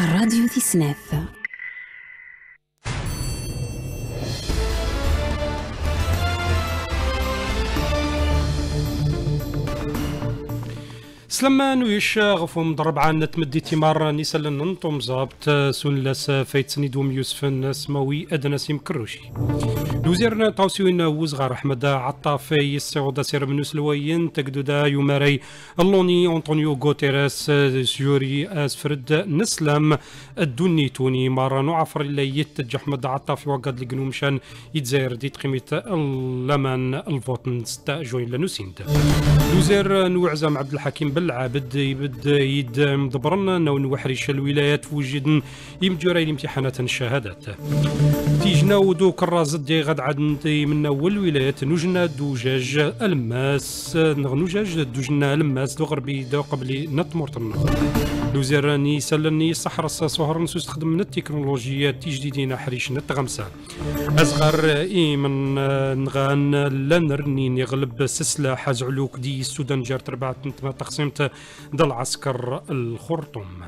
Radio di Snef. سلمان نويش غفو مضرب عن تمدي تمار نسال ننطم زابط سنلس فايت دوم يوسف سماوي ادناس يمكروشي نوزيرنا توسيوين وزغار احمد عطافي السعودة سير من سلوين تقدودا يوماري اللوني انطونيو غوتيريس سيوري اسفرد نسلم الدني توني مارا نعفر اللي احمد عطافي وقد لقنومشان يتزاير ديت قيمة اللمن الفوتن ستا جوين لنوسيند دوزير نوعزم عبد الحكيم بالعابد يبد يد مدبرن نون وحريش الولايات وجدن يمجري الامتحانات الشهادات تيجنا ودو كراز دي غد عاد من اول ولايات نجنا دوجاج الماس نغنوجاج دوجنا الماس دو غربي دو قبلي نطمرتن لوزيراني سلني صحر صهر نسوس تخدم من التكنولوجيا تيجديدين حريش نتغمسا أصغر إيمن نغان لنرني يغلب سسلا حاج علوك دي في السودان جارت تقسيمت تقسيمة عسكر الخرطوم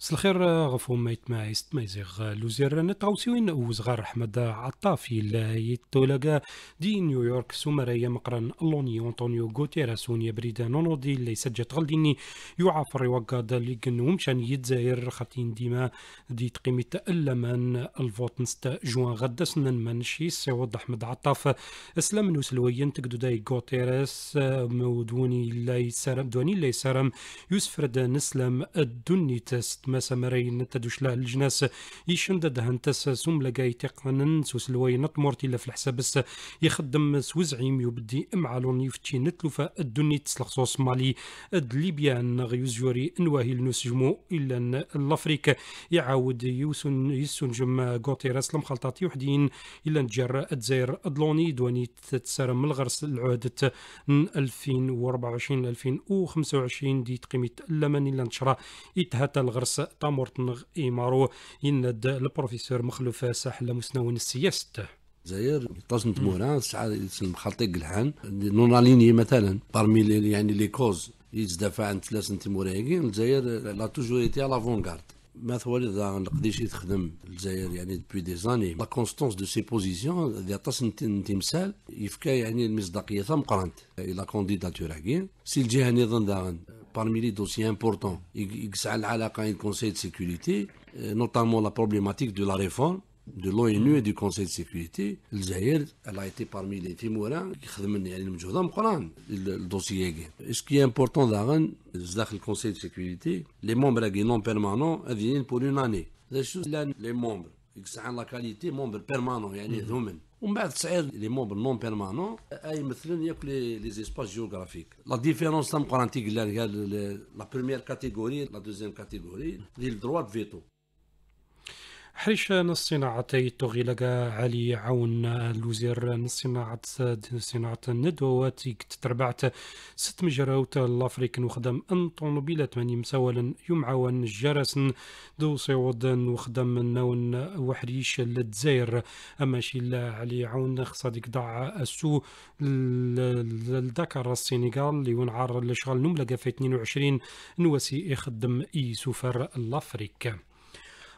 سلخير غفوم غفو ما يست ما يزيغ لوزير وين وزغار احمد عطافي لا يتولاقا دي نيويورك سومريا مقرن اللوني انطونيو غوتيراسون بريدا نونودي اللي سجت غلديني يعاف الرواقا دالي ومشان يتزاير خاتين ديما دي تقيمة اللمان الفوت نست جوان غدا سنن منشي سعود احمد عطاف اسلام نوسلوين تقدو داي غوتيراس مودوني اللي سرم دوني اللي سرم يوسف رد نسلم الدني تست ما سمري تدوش له الجناس يشند تس سوم لقاي تقنن سوس الوينط مورتي في الحسابس يخدم سوزعيم يبدي ام يفتي نتلوفا الدني تسلخصوص مالي اد ليبيا نغيوز يوري انواهي لنسجمو الا الافريك يعاود يوسن يسنجم راس المخلطاتي وحدين الا نجر ادزير ادلوني دواني تتسرم الغرس العهدة 2024 2025 دي تقيمة اللمن الا نشرا يتهتا الغرس تنغ إيمارو يند البروفيسور مخلوف ساحل مسنون السياسة الجزائر تصنت مورا ساعة مخلطي قلحان نوناليني مثلا بارمي يعني لي كوز يزدفع عن ثلاث تيمورايين الجزائر لا توجور ايتي لافونغارد ما ثوالد نقديش يتخدم الجزائر يعني دوبوي دي زاني لا كونستونس دو سي بوزيسيون ذي عطاس تمثال يفكا يعني المصداقيه ثم قرانت الى كونديداتور حكين سي الجهه نظن داغن parmi les dossiers importants, il y a la conseil de sécurité, notamment la problématique de la réforme, de l'ONU et mm. du Conseil de sécurité, le elle a été parmi les Timourins qui ont le dossier. Ce qui est important dans le Conseil de sécurité, les membres non permanents viennent pour une année. Les membres, ils ont la qualité membres permanents, mm-hmm. les membres non بعد ils لي les نون بيرمانون اي مثلا ياك La première جيوغرافيك لا ديفيرونس تنقرا catégorie, لا بريمير كاتيجوري لا دوزيام كاتيجوري حريش صناعة تغيلقا علي عون الوزير صناعة صناعة الندوات تتربعت ست مجراوت نخدم وخدم انطوموبيلة تماني مساولا يمعون جرس دو صعود وخدم نون وحريش للجزائر اما شي علي عون خصادك ضاع السو لدكر السنغال اللي ونعار الاشغال نملقة في 22 نواسي يخدم اي سفر الافريك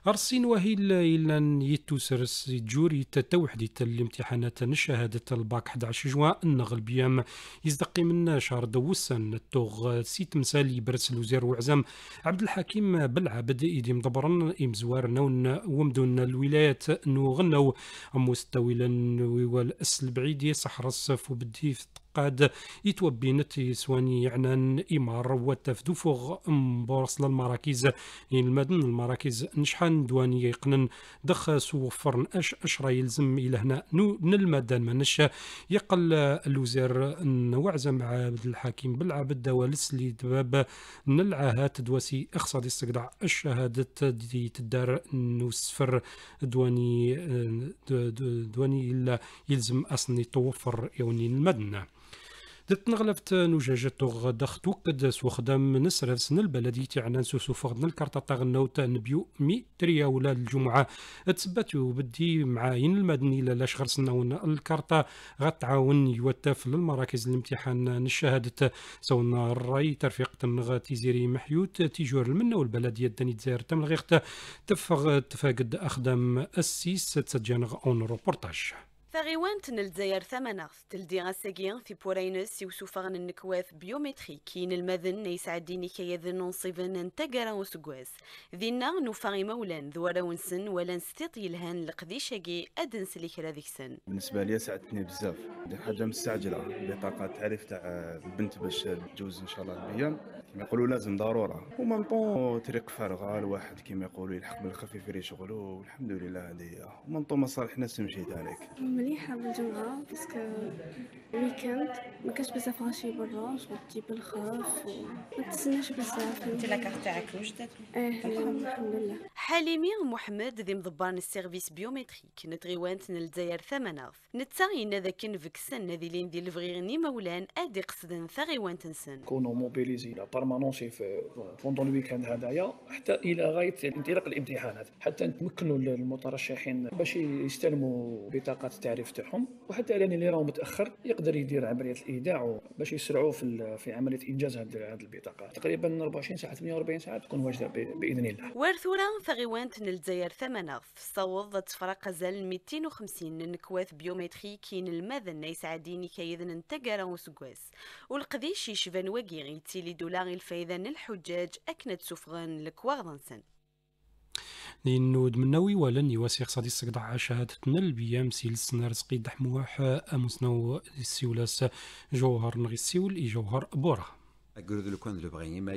أرسين وهي إلا يتوسرس جور يتتوحد الامتحانات الشهادة الباك 11 جوان النغل بيام يزدقي من شهر دوسن التوغ سيت مسالي برس الوزير وعزام عبد الحكيم بالعبد إيدي مضبرن إمزوار نون ومدن الولايات نو غنو أموستويلا ويوال البعيد يسحرس فبدي في قد يتوبينت يسواني عنان إمار وتفدفغ مبورس للمراكز المدن المراكز نشحن دواني يقنن دخس وفرن أش أشرا يلزم إلى هنا نو نلمدان منش يقل الوزير نوعز مع عبد الحكيم بالعبد دوالس لدباب دباب نلعاهات دواسي اقتصادي استقدع الشهادة دي تدار نوسفر دواني آه، دواني إلا يلزم أصني توفر يوني المدن دت نغلبت نوجاجة تغ دختو قد سوخدم خدام نسر سن البلدي تاعنا نسو سو فغدنا الكارتا تاغنوت نبيو مي تريا ولا الجمعة تثبت بدي معاين المدني لاش غير سناون غتعاون يوتف للمراكز الامتحان نشاهدت سونا الراي ترفيق تنغ تيزيري محيوت تيجور المنة والبلدية داني تزاير تملغيخت تفغ تفاقد أخدام السيس تسجنغ اون روبورتاج تاغيوانت الجزائر ثمنغث تلدي غاساقيا في بورينس يوسفغن النكواف بيومتري كين المذن يسعديني كي يذنون صيفن انتقرا وسقواس ذينا نوفاغي مولان ذوارا ونسن ولا الهان يلهان شاقي ادنس لي كرا سن بالنسبة لي سعدتني بزاف دي حاجة مستعجلة بطاقة تعرف تاع البنت باش تجوز ان شاء الله البيان كما يقولوا لازم ضروره ومام طون طريق فارغه الواحد كما يقولوا يلحق بالخفيف يدير شغلو والحمد لله هذه هي ومام طون مصالح ناس تمشي عليك مليحه بالجمعه باسكو الويكاند ما كاش بزاف غاشي برا شغل تجيب الخوف وما تستناش بزاف انت لاكارت تاعك وجدت اه الحمد لله حليمي محمد ذي مضبان السيرفيس بيومتريك نتغيوانت نلزاير ثمناف نتساين ينا ذاك نفكسن ذي لين دي الفغيرني مولان ادي قصدن ثغيوانت نسن كونو موبيليزي لا بارمانونسي بوندون الويكاند هذايا حتى الى غايه انطلاق الامتحانات حتى نتمكنوا المترشحين باش يستلموا بطاقات التعريف تاعهم وحتى الان اللي راهو متاخر يقدر يدير عمليه الايداع باش يسرعوا في في عمليه انجاز هذه البطاقه تقريبا 24 ساعه 48 ساعه تكون واجده باذن الله وارثورا فغيوانت الجزائر ثمنة في صوض تفرق زال 250 نكواث بيومتري كين المذن يسعديني كيذن انتقرا وسكواس والقديش يشفن وقي غيتي دولار الفايدان الحجاج أكنت سفغان لكواغضنسن نود منوي ولن يواسي اقتصادي السقطع السقدع شهادتنا البيام سيل السنار سقيد حموح أمسنو السيولاس جوهر نغي السيول جوهر بوره ما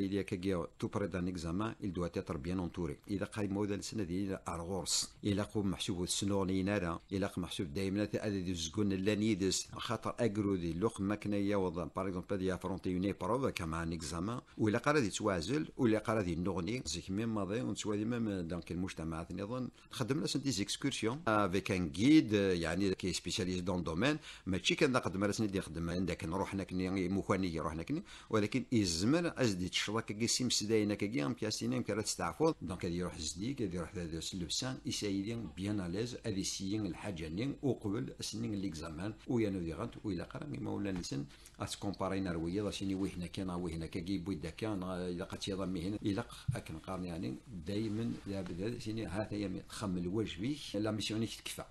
تو d'un إكزامان il doit être bien entouré. إلا قاي مودة السنة ديال أرغورس إلا قوم محسوب السنو لينارا إلا محسوب دائما هذا الزكون لان يدس خاطر أجرودي لوخ ماكنايا وضع باغ اكزومبل ديال فرونتي يوني بروف كما ان اكزامان وإلا قرا دي توازل وإلا قرا دي نغني زيك ميم ماضي ونتوالي ميم دونك المجتمعات نظن خدم لها دي زيكسكورسيون افيك ان جيد يعني كي سبيشاليز دون دومين ماشي كان نقدم لها سنتي نخدم عندك نروح هناك موكاني يروح هناك ولكن يزمر ازدي تشرك سيمسداين هكاكي امك اسينا امك راه تستعفض دونك هذه يروح زديك هذه يروح ذا اللبسان يسايدي بيان اليز هذه سيين الحاجه نين وقبل سنين ليكزامان ويا نودي غنت ويلا قرا مي مولا نسن اتكومبارينا رويا شيني وي هنا كان وي هنا كي بو دا كان الا قد يضمي هنا الا اكن قارن يعني دايما لابد شيني هاتا تخمل واجبيك لا ميسيونيك تكفى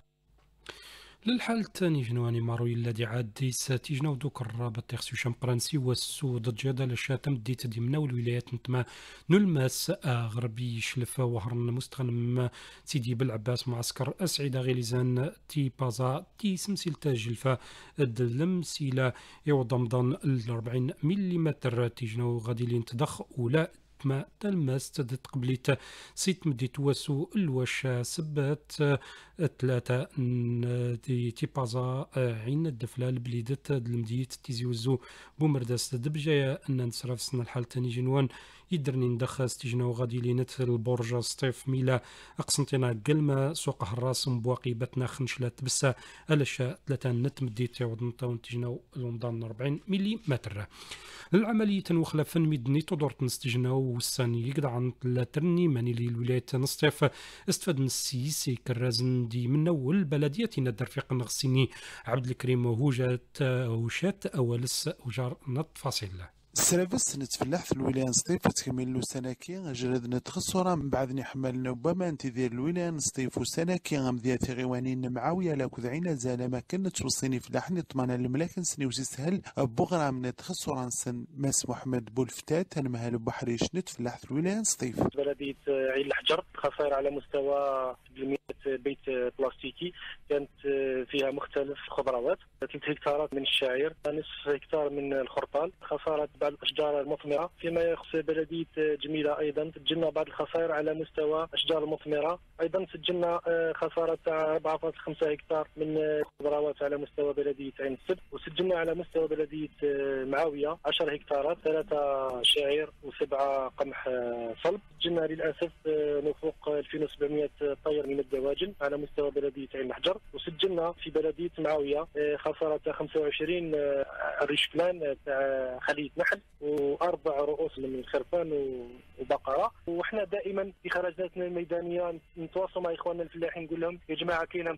للحال الثاني جنواني ماروي الذي عاد ساتي جنو دوك الرابط تيخسو شمقرانسي ضد جدل الشاتم ديت ديمنا والولايات نتما نلماس غربي شلفة وهرن مستغنم سيدي بالعباس معسكر أسعيدة غيليزان تي بازا تي سمسيل تاجلفة دلم سيلا يوضمضن 40 ملم تيجناو غادي لين تدخ ولا ما تلمست قبلت سيت مدي تواسو الواش سبات ثلاثة دي تيبازا عين الدفلة البليدة المديت تيزيوزو بومرداس دبجايا أن نصرف سن الحال تاني جنوان يدرني ندخل ستيجنا وغادي لينت البرج سطيف ميلا قسنطينة قلمة سوق هراس مبواقي باتنا خنشلة تبسة ألاشا ثلاثة نت مدي تعود نطاو نتيجنا لومدان 40 ملي متر العملية وخلفا مدني تدور تنستجنا والساني يقدع عن ترني ماني لي الولايات نصطيف استفاد من السيسي كرازن دي من أول بلدية ندر في قنغسيني عبد الكريم هوجات هوشات أولس وجار نط سرافس نتفلح في الولايان ستيف تكمل لو سناكي اجرد نتخسر من بعد نحمل نوبة ما انتذير الولايان ستيف وسناكي غم ذي تغيواني نمعاوية لك ذعين زالة ما كنت وصيني في لحن اطمان الملاك نسني وسيسهل بغرى من نتخسر سن ماس محمد بولفتات المهل بحريش نتفلح في الولايان ستيف بلدية عيل الحجر خسائر على مستوى بيت بلاستيكي كانت فيها مختلف خضروات 3 هكتارات من الشعير نصف هكتار من الخرطال خسارة بعض الاشجار المثمره فيما يخص بلديه جميله ايضا سجلنا بعض الخسائر على مستوى الاشجار المثمره ايضا سجلنا آه، خساره تاع 4.5 هكتار من الخضروات آه، على مستوى بلديه عين السد وسجلنا على مستوى بلديه آه، معاويه 10 هكتارات ثلاثه شعير وسبعه قمح صلب سجلنا للاسف نفوق 2700 طير من الدواجن على مستوى بلديه عين الحجر وسجلنا في بلديه معاويه خساره 25 ريش بلان تاع خليه نحل النخل واربع رؤوس من الخرفان وبقره وحنا دائما في خرجاتنا الميدانيه نتواصلوا مع اخواننا الفلاحين نقول لهم يا جماعه كاين ان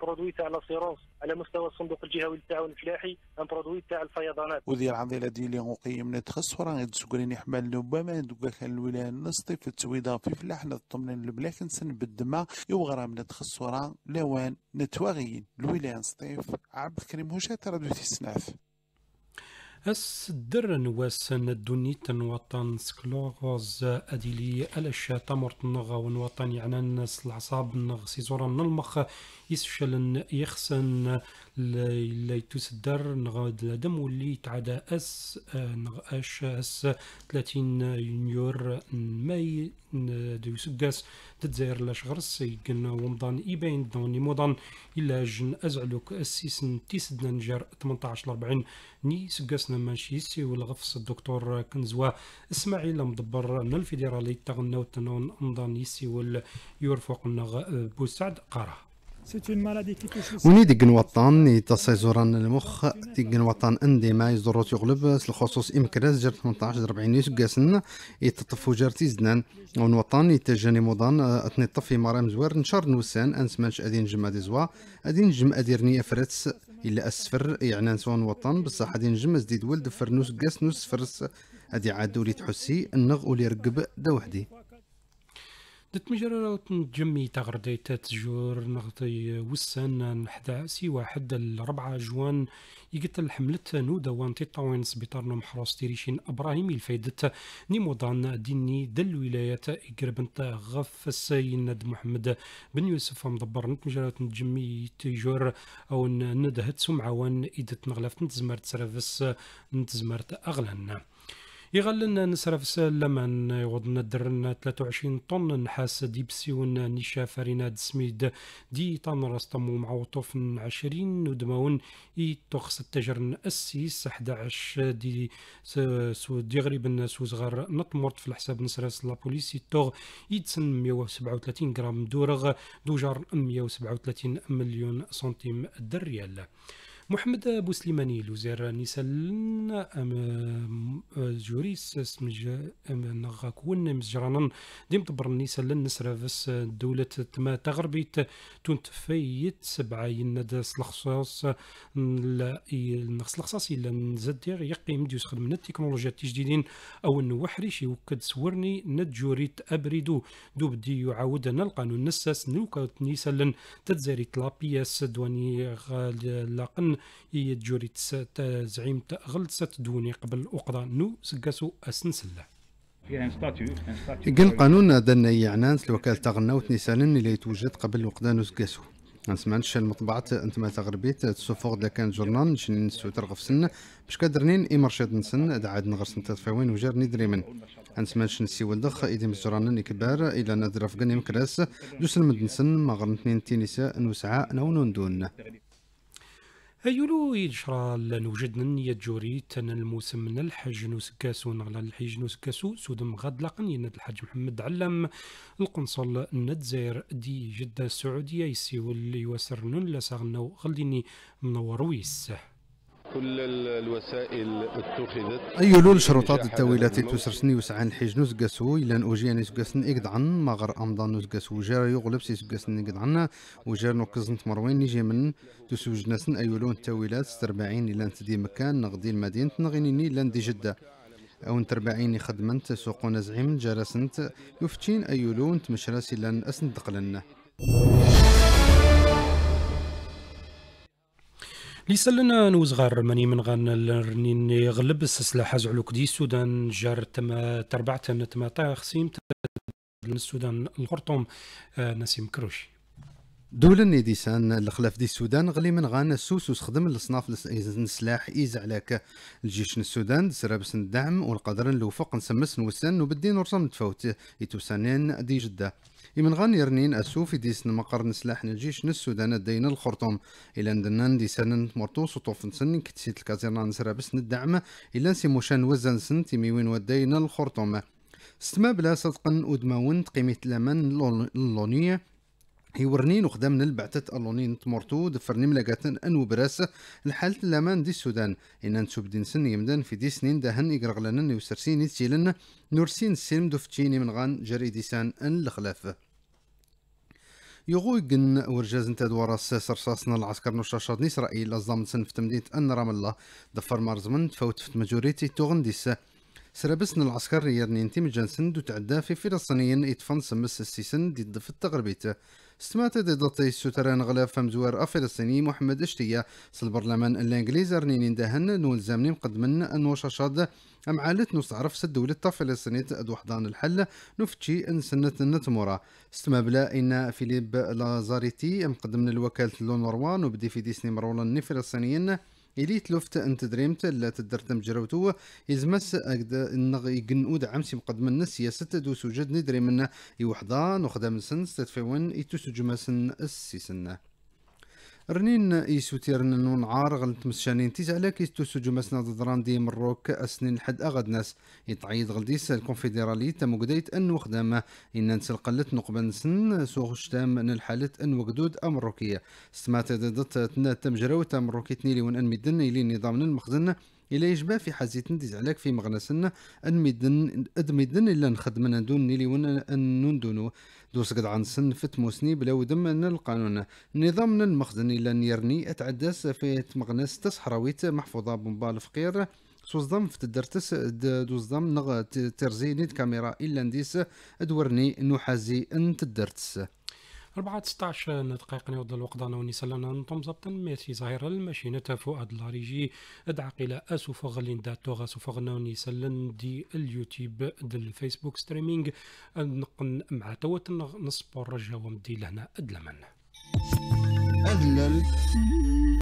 برودوي تاع لاسيرونس على مستوى الصندوق الجهوي للتعاون الفلاحي برودوي تاع الفيضانات وذي عضله دي اللي نقيم نتخسر تسكرين يحمل نوبما دوكا الولايه النصطي في التويضه في فلاحنا الطمن البلاك نسن بالدماء يوغرا من تخسر لوان نتواغيين الولايه نصطيف عبد الكريم هوشات رادو تسناف السدر نواس ندوني وطن سكلوغوز أديلي ألاش تمرت نغا ونوطن يعني الناس العصاب نغ سيزورا نلمخ يسشل يخسن اللي تسدر نغا دم واللي تعدى أس آه، نغ أش أس 30 يونيور ماي دو سكاس تتزاير لاش غرس يقن ومضان يبين دوني موضان إلا جن أزعلوك أسيسن تيسدن جار 18 40 ني سكاس خصنا ما نشيسي والغفص الدكتور كنزوا اسماعيل مدبر من الفيدرالي تغناو تنون امضان يسي وال يرفق بوسعد قراه وني دقن وطن يتصيزوران المخ دقن اندي ما يزورو تيغلب الخصوص امكراز جر 18 40 يسقاسن يتطفو جرتي زنان ون يتجاني موضان اتني طفي مرام زوار نشر نوسان انس مانش ادين جمع زوا ادين جمع ديرني افرتس الا اسفر يعني نسوان وطن بصح غادي نجم ازديد ولد فرنوس كاس نوس فرس هادي عاد ولي تحسي النغ ولي رقب دا وحدي تتمجر تنجمي تغردي تاتجور نغطي وسان نحدا سي واحد الربعة جوان يقتل حملة نودا وان تطاوين سبيطار محروس تيريشين ابراهيم الفايدة نيموضان ديني دل ولاية اقرب غف الساين محمد بن يوسف مدبر نتمجر تنجمي تيجور او ندهت سمعوان ايدت نغلفت نتزمرت سرفس نتزمرت اغلن يغلن نسرف لمن يوضنا درنا 23 طن نحاس ديبسيون نشاف فريناد سميد دي تنرس طمو معوطوف 20 ودماون اي تخص التجرن السيس 11 دي سو دي غريب الناس سوزغر نطمرت في الحساب نسرس لابوليسي توغ تسن 137 غرام دورغ دوجار 137 مليون سنتيم دريال محمد بوسليماني الوزير نسلن ام جوريس سمج ام نغاكون مزجرانن ديم تبر نسرا نسرافس دولة تما تغربيت تونت فيت سبعة يند سلخصاص نخصلخصاص إلا نزدير يقيم ديوس خدمنا التكنولوجيا التجديدين أو نوحريش يوكد سورني نتجوريت أبريدو دوب دي يعاود القانون نساس نوكا نسلن تتزاريت لابياس دواني غال لاقن كان يجوري زعيم غلصت دوني قبل اقضى نو سقاسو أسنسلة كان قانون دنا يعنان الوكالة تغنوت نسالن اللي يتوجد قبل وقدان سقاسو نسمعنش مطبعة انت ما تغربيت تسوفوغ دا كان جورنال شن نسو ترغف سن باش كادرنين اي مرشد نسن عاد نغرس نتفاوين وجارني دريمن شن نسي ولدخ ايدي مزران كبار الى نادر فقني مكراس دوس المدنسن نسن تنين تينيسا نتينيسا نوسعى نون دون أيلو يجرى لنوجد نية جوري تن من الحج نوسكاسو نغلى الحج نوسكاسو سودم غد لقن يند الحاج محمد علم القنصل ندزير دي جدة السعودية يسيول يوسرنون لساغنو منور منورويس كل الوسائل اتخذت أي لول شروطات التاويلات تسرس نيوس عن حيج نسقسو إلا أن أجيان نسقسن إقدعن مغر أمضان نسقسو جار يغلب سيسقسن عن وجار نقزن تمروين نيجي من تسوج ناس أي لون التاويلات ستربعين إلا تدي مكان نغدي المدينة نغينيني إلا دي جدة أو تربعيني خدمنت سوقنا زعيم جرسنت يفتين لون تمشرس إلا اسند دقلن ليس لنا نوز ماني من غن رني غلب السلاح زعلوك دي السودان جار تما تربعة تما تاخسيم السودان الخرطوم آه، نسيم كروشي دولن ديسان الخلاف دي السودان غلي من غان السوس وسخدم الصناف السلاح ايز عليك الجيش السودان سرابس الدعم والقدر نلوفق نسمس نوسان وبدي نرسم تفوت يتوسانين دي جده غان يرنين في ديسن مقر نسلاح نجيش نسودان الدين الخرطوم إلا ندنان دي سنن مرتو سطوف سن كتسيت الكازيرنا بس ندعم إلا نسي موشان وزن سن تيميوين ودين الخرطوم استما بلا صدقا ودماون تقيمة لمن اللونية هيورنين وخدم البعثة ألونين تمرتو دفرني ملاقاتن أن وبراس الحالة لامان دي السودان إن دين سن يمدن في دي سنين دهن إقرغلنن يوسرسين يتسيلن نورسين السلم دفتيني من غان جري ديسان أن الخلاف يغوي يقن ورجاز نتا دوراس سرساسنا العسكر نشاشات إسرائيل الزامن سن في تمديد أن رام الله دفر مارزمن تفوت في مجوريتي توغنديس سرابسن العسكر يرني تيم جانسن دو تعدى في فلسطينيين يتفنس سمس السيسن دي الضفة التغربيت استمعت دي دطي السوتران غلاف فمزوار افلسطيني محمد اشتيا البرلمان الانجليزي رنين دهن نول زامني مقدمن انو شاشاد ام عالت نصعرف سد دولة فلسطينية ادو حضان الحل نفتشي ان سنة النتمورة بلا ان فيليب لازاريتي مقدمن الوكالة لونوروا نبدي في ديسني مرولا فلسطينيين إليت لوفت أنت دريمت لا تدرتم جروتو إزمس أقدا النغ أود عمسي مقدم يا سياسة دو سجد ندري منا يوحضان وخدام سن ستفون إتو سجمسن السيسن رنين يسوتيرن عار غلط مسشانين تيز على كيس توسجو مسنا ضدران دي مروك أسنين حد ناس يتعيد غلديس الكونفدرالي تم وقديت أن وخدام إن نسل قلت نقبل سن سوغ شتام نلحالة أن وقدود أمروكية سمات ضدت تنا تمجرو تام روكي تنيلي ون أن مدن إلي نظام المخزن إلا يجبا في تيز عليك في مغنسن أن مدن أدمدن إلا نخدمنا دون نيلي ون أن نندونو دوس قد عن سن فت بلا ودم ان القانون نظام المخزن الى نيرني اتعداس في مغنس تسحراويت محفوظه بمبال فقير سوزدم في تدرتس دوزدم نغ ترزيني كاميرا الا نديس ادورني نحازي ان تدرتس 4 16 دقيقة نوض الوقت أنا ونسلنا نطم زبطا ميرسي زهير الماشينة فؤاد لاريجي ادعى إلى أسوف غلين توغا سوف غنوني سلن دي اليوتيوب دل الفيسبوك ستريمينغ نقن مع توت نصبر رجا ومدي لهنا أدلمن أدلل